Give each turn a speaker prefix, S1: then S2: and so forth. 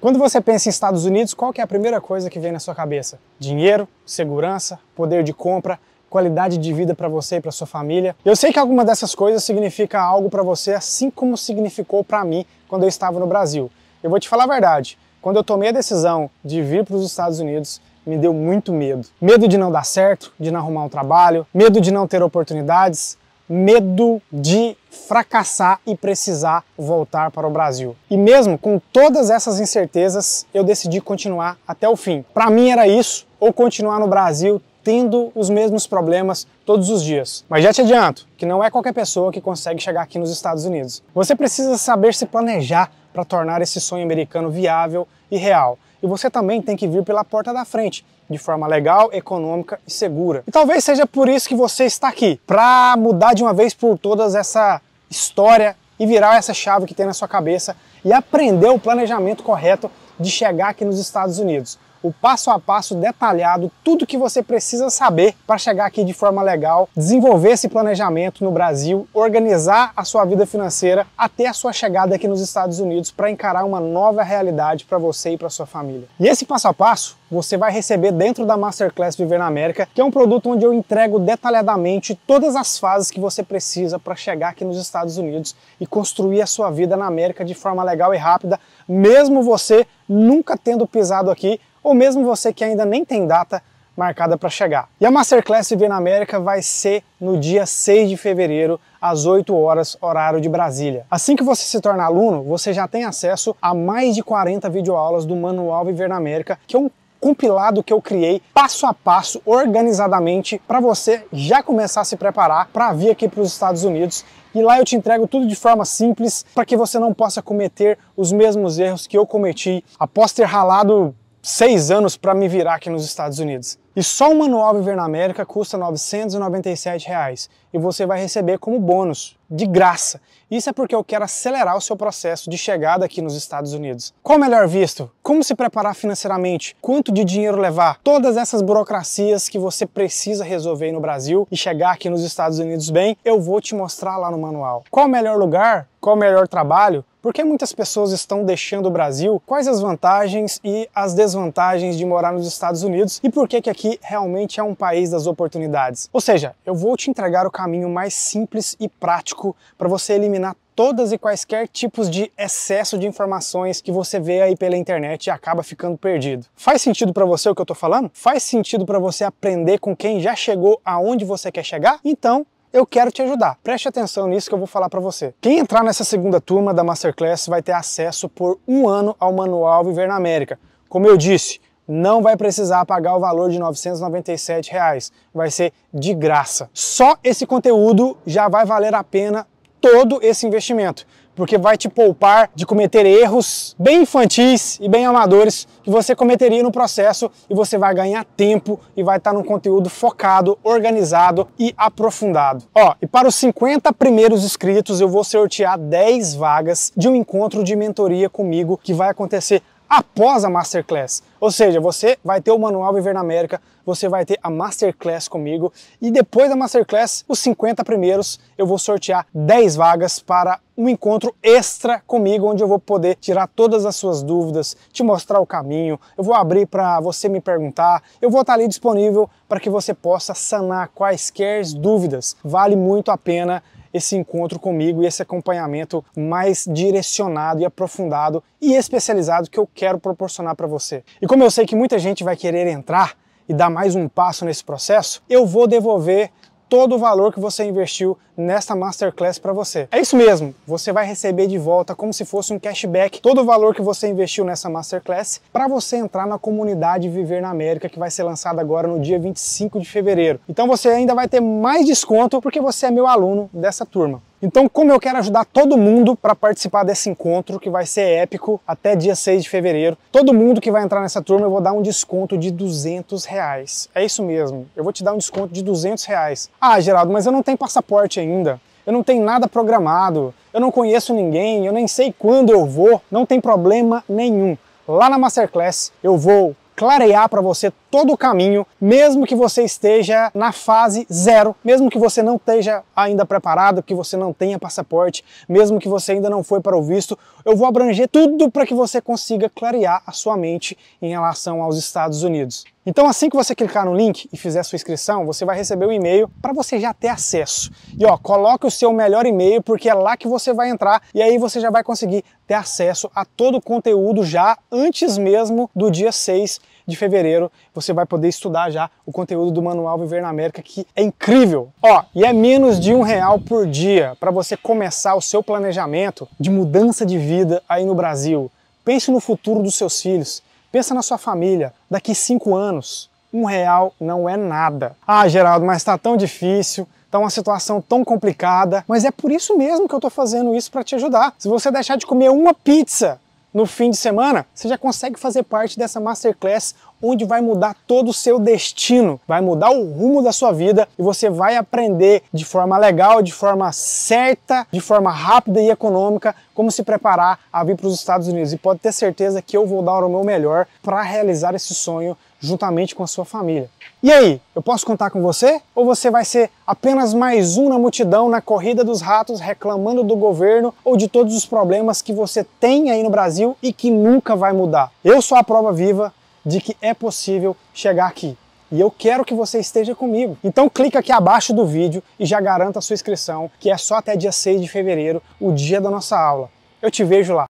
S1: Quando você pensa em Estados Unidos, qual é a primeira coisa que vem na sua cabeça? Dinheiro, segurança, poder de compra, qualidade de vida para você e para sua família. Eu sei que alguma dessas coisas significa algo para você, assim como significou para mim quando eu estava no Brasil. Eu vou te falar a verdade. Quando eu tomei a decisão de vir para os Estados Unidos, me deu muito medo. Medo de não dar certo, de não arrumar um trabalho, medo de não ter oportunidades, medo de fracassar e precisar voltar para o Brasil. E mesmo com todas essas incertezas, eu decidi continuar até o fim. Para mim era isso, ou continuar no Brasil tendo os mesmos problemas todos os dias. Mas já te adianto que não é qualquer pessoa que consegue chegar aqui nos Estados Unidos. Você precisa saber se planejar para tornar esse sonho americano viável e real. E você também tem que vir pela porta da frente de forma legal, econômica e segura. E talvez seja por isso que você está aqui, para mudar de uma vez por todas essa história e virar essa chave que tem na sua cabeça e aprender o planejamento correto de chegar aqui nos Estados Unidos o passo a passo detalhado, tudo que você precisa saber para chegar aqui de forma legal, desenvolver esse planejamento no Brasil, organizar a sua vida financeira até a sua chegada aqui nos Estados Unidos para encarar uma nova realidade para você e para sua família. E esse passo a passo você vai receber dentro da Masterclass Viver na América, que é um produto onde eu entrego detalhadamente todas as fases que você precisa para chegar aqui nos Estados Unidos e construir a sua vida na América de forma legal e rápida, mesmo você nunca tendo pisado aqui ou mesmo você que ainda nem tem data marcada para chegar. E a Masterclass Viver na América vai ser no dia 6 de fevereiro, às 8 horas, horário de Brasília. Assim que você se torna aluno, você já tem acesso a mais de 40 videoaulas do Manual Viver na América, que é um compilado que eu criei passo a passo, organizadamente, para você já começar a se preparar para vir aqui para os Estados Unidos. E lá eu te entrego tudo de forma simples para que você não possa cometer os mesmos erros que eu cometi após ter ralado seis anos para me virar aqui nos Estados Unidos. E só o manual Viver na América custa R$ 997 reais, e você vai receber como bônus, de graça. Isso é porque eu quero acelerar o seu processo de chegada aqui nos Estados Unidos. Qual o melhor visto? Como se preparar financeiramente? Quanto de dinheiro levar? Todas essas burocracias que você precisa resolver no Brasil e chegar aqui nos Estados Unidos bem, eu vou te mostrar lá no manual. Qual o melhor lugar? Qual o melhor trabalho? Por que muitas pessoas estão deixando o Brasil? Quais as vantagens e as desvantagens de morar nos Estados Unidos? E por que que aqui realmente é um país das oportunidades? Ou seja, eu vou te entregar o caminho mais simples e prático para você eliminar todas e quaisquer tipos de excesso de informações que você vê aí pela internet e acaba ficando perdido. Faz sentido para você o que eu estou falando? Faz sentido para você aprender com quem já chegou aonde você quer chegar? Então, eu quero te ajudar. Preste atenção nisso que eu vou falar para você. Quem entrar nessa segunda turma da Masterclass vai ter acesso por um ano ao Manual Viver na América. Como eu disse, não vai precisar pagar o valor de R$ 997, reais. vai ser de graça. Só esse conteúdo já vai valer a pena todo esse investimento porque vai te poupar de cometer erros bem infantis e bem amadores que você cometeria no processo e você vai ganhar tempo e vai estar tá num conteúdo focado, organizado e aprofundado. Ó, e para os 50 primeiros inscritos eu vou sortear 10 vagas de um encontro de mentoria comigo que vai acontecer após a Masterclass. Ou seja, você vai ter o manual Viver na América, você vai ter a Masterclass comigo e depois da Masterclass, os 50 primeiros, eu vou sortear 10 vagas para um encontro extra comigo, onde eu vou poder tirar todas as suas dúvidas, te mostrar o caminho, eu vou abrir para você me perguntar, eu vou estar tá ali disponível para que você possa sanar quaisquer dúvidas. Vale muito a pena esse encontro comigo e esse acompanhamento mais direcionado e aprofundado e especializado que eu quero proporcionar para você. E como eu sei que muita gente vai querer entrar e dar mais um passo nesse processo, eu vou devolver todo o valor que você investiu nesta masterclass para você. É isso mesmo, você vai receber de volta como se fosse um cashback todo o valor que você investiu nessa masterclass para você entrar na comunidade Viver na América que vai ser lançada agora no dia 25 de fevereiro. Então você ainda vai ter mais desconto porque você é meu aluno dessa turma. Então, como eu quero ajudar todo mundo para participar desse encontro que vai ser épico até dia 6 de fevereiro, todo mundo que vai entrar nessa turma eu vou dar um desconto de 200 reais. É isso mesmo, eu vou te dar um desconto de 200 reais. Ah, Geraldo, mas eu não tenho passaporte ainda, eu não tenho nada programado, eu não conheço ninguém, eu nem sei quando eu vou, não tem problema nenhum. Lá na Masterclass eu vou clarear para você todo o caminho, mesmo que você esteja na fase zero, mesmo que você não esteja ainda preparado, que você não tenha passaporte, mesmo que você ainda não foi para o visto, eu vou abranger tudo para que você consiga clarear a sua mente em relação aos Estados Unidos. Então, assim que você clicar no link e fizer sua inscrição, você vai receber um e-mail para você já ter acesso. E ó, coloque o seu melhor e-mail porque é lá que você vai entrar e aí você já vai conseguir ter acesso a todo o conteúdo já antes mesmo do dia 6 de fevereiro. Você vai poder estudar já o conteúdo do Manual Viver na América, que é incrível. Ó, e é menos de um real por dia para você começar o seu planejamento de mudança de vida aí no Brasil. Pense no futuro dos seus filhos. Pensa na sua família daqui cinco anos. Um real não é nada. Ah, Geraldo, mas está tão difícil, está uma situação tão complicada. Mas é por isso mesmo que eu estou fazendo isso para te ajudar. Se você deixar de comer uma pizza no fim de semana, você já consegue fazer parte dessa masterclass onde vai mudar todo o seu destino, vai mudar o rumo da sua vida e você vai aprender de forma legal, de forma certa, de forma rápida e econômica como se preparar a vir para os Estados Unidos. E pode ter certeza que eu vou dar o meu melhor para realizar esse sonho juntamente com a sua família. E aí, eu posso contar com você? Ou você vai ser apenas mais um na multidão na corrida dos ratos reclamando do governo ou de todos os problemas que você tem aí no Brasil e que nunca vai mudar? Eu sou a prova viva de que é possível chegar aqui. E eu quero que você esteja comigo. Então clica aqui abaixo do vídeo e já garanta a sua inscrição, que é só até dia 6 de fevereiro, o dia da nossa aula. Eu te vejo lá.